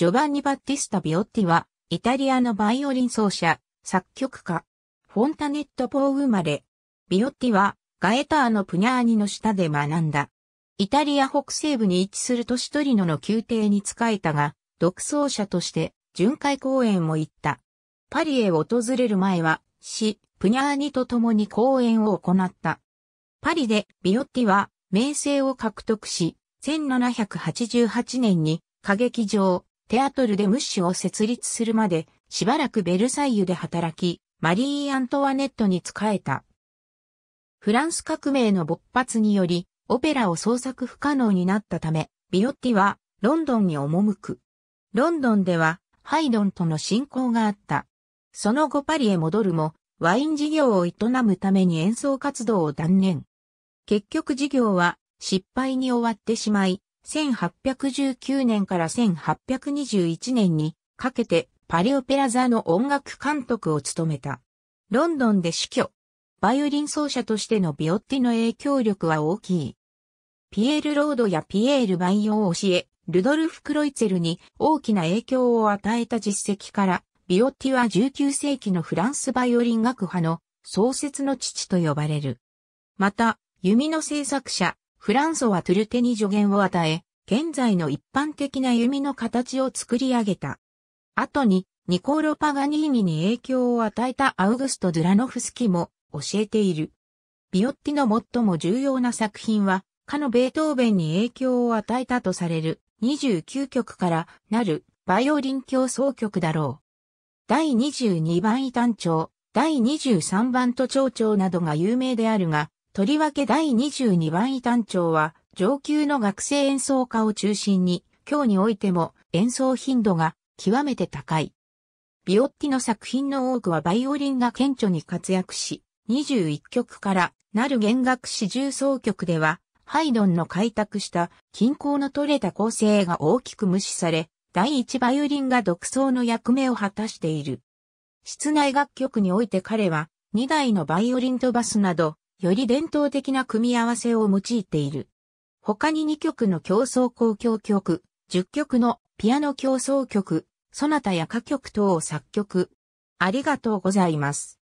ジョバンニ・バッティスタ・ビオッティは、イタリアのバイオリン奏者、作曲家、フォンタネット・ポー生まれ。ビオッティは、ガエターのプニャーニの下で学んだ。イタリア北西部に位置する都市トリノの宮廷に仕えたが、独奏者として巡回公演も行った。パリへ訪れる前は、市、プニャーニと共に公演を行った。パリでビオッティは名声を獲得し、1788年に歌劇場、テアトル・でムッシュを設立するまで、しばらくベルサイユで働き、マリー・アントワネットに仕えた。フランス革命の勃発により、オペラを創作不可能になったため、ビオッティはロンドンに赴く。ロンドンでは、ハイドンとの親交があった。その後パリへ戻るも、ワイン事業を営むために演奏活動を断念。結局事業は失敗に終わってしまい、1819年から1821年にかけてパリオペラ座の音楽監督を務めた。ロンドンで死去。バイオリン奏者としてのビオッティの影響力は大きい。ピエール・ロードやピエール・バイオを教え、ルドルフ・クロイツェルに大きな影響を与えた実績から、ビオッティは19世紀のフランスバイオリン学派の創設の父と呼ばれる。また、弓の制作者、フランソはトゥルテに助言を与え、現在の一般的な弓の形を作り上げた。後に、ニコーロ・パガニーニに影響を与えたアウグスト・ドゥラノフスキも教えている。ビオッティの最も重要な作品は、かのベートーベンに影響を与えたとされる29曲からなるバイオリン競争曲だろう。第22番異端調、第23番と長調などが有名であるが、とりわけ第22番位単調は、上級の学生演奏家を中心に、今日においても演奏頻度が極めて高い。ビオッティの作品の多くはバイオリンが顕著に活躍し、21曲からなる弦楽四重奏曲では、ハイドンの開拓した均衡の取れた構成が大きく無視され、第一バイオリンが独奏の役目を果たしている。室内楽曲において彼は、2台のバイオリンとバスなど、より伝統的な組み合わせを用いている。他に2曲の競争交響曲、10曲のピアノ競争曲、そなたや歌曲等を作曲。ありがとうございます。